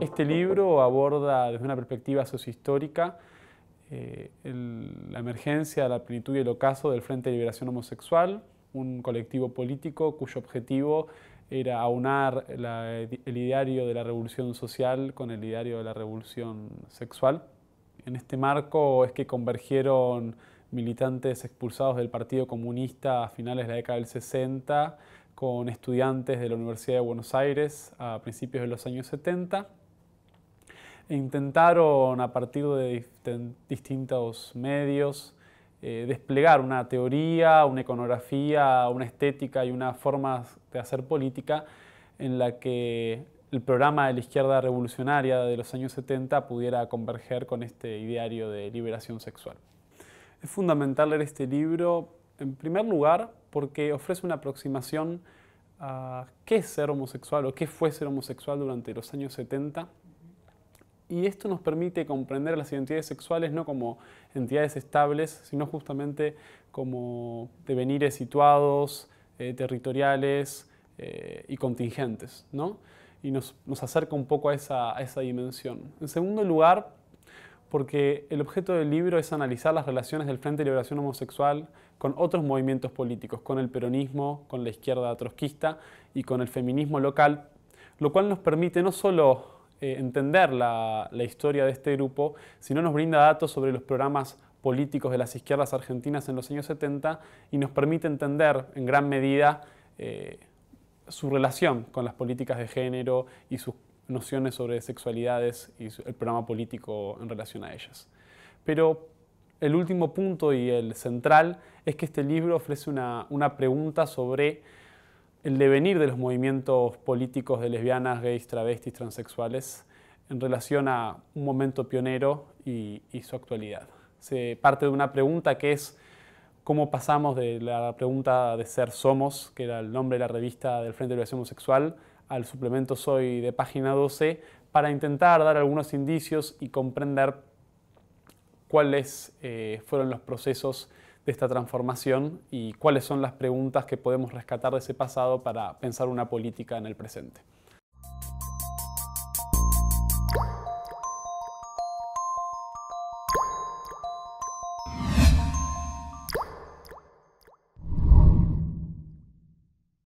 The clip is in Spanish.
Este libro aborda desde una perspectiva sociohistórica eh, la emergencia, la plenitud y el ocaso del Frente de Liberación Homosexual, un colectivo político cuyo objetivo era aunar el ideario de la revolución social con el ideario de la revolución sexual. En este marco es que convergieron militantes expulsados del Partido Comunista a finales de la década del 60 con estudiantes de la Universidad de Buenos Aires a principios de los años 70 intentaron a partir de distintos medios eh, desplegar una teoría, una iconografía, una estética y una forma de hacer política en la que el programa de la izquierda revolucionaria de los años 70 pudiera converger con este ideario de liberación sexual. Es fundamental leer este libro, en primer lugar, porque ofrece una aproximación a qué es ser homosexual o qué fue ser homosexual durante los años 70 y esto nos permite comprender las identidades sexuales no como entidades estables, sino justamente como devenires situados, eh, territoriales eh, y contingentes, y nos, acerca un poco a esa, a esa dimensión. En segundo lugar, porque el objeto del libro es analizar las relaciones del Frente de Liberación Homosexual con otros movimientos políticos, con el peronismo, con la izquierda trotskista y con el feminismo local, lo cual nos permite no solo eh, entender la, historia de este grupo, si no nos brinda datos sobre los programas políticos de las izquierdas argentinas en los años 70 y nos permite entender en gran medida eh, su relación con las políticas de género y sus nociones sobre sexualidades y el programa político en relación a ellas. Pero el último punto y el central es que este libro ofrece una pregunta sobre el devenir de los movimientos políticos de lesbianas, gays, travestis, transexuales en relación a un momento pionero y, su actualidad. Se parte de una pregunta que es cómo pasamos de la pregunta de ser Somos, que era el nombre de la revista del Frente de Liberación Homosexual, al suplemento Soy de página 12, para intentar dar algunos indicios y comprender cuáles eh, fueron los procesos de esta transformación y cuáles son las preguntas que podemos rescatar de ese pasado para pensar una política en el presente.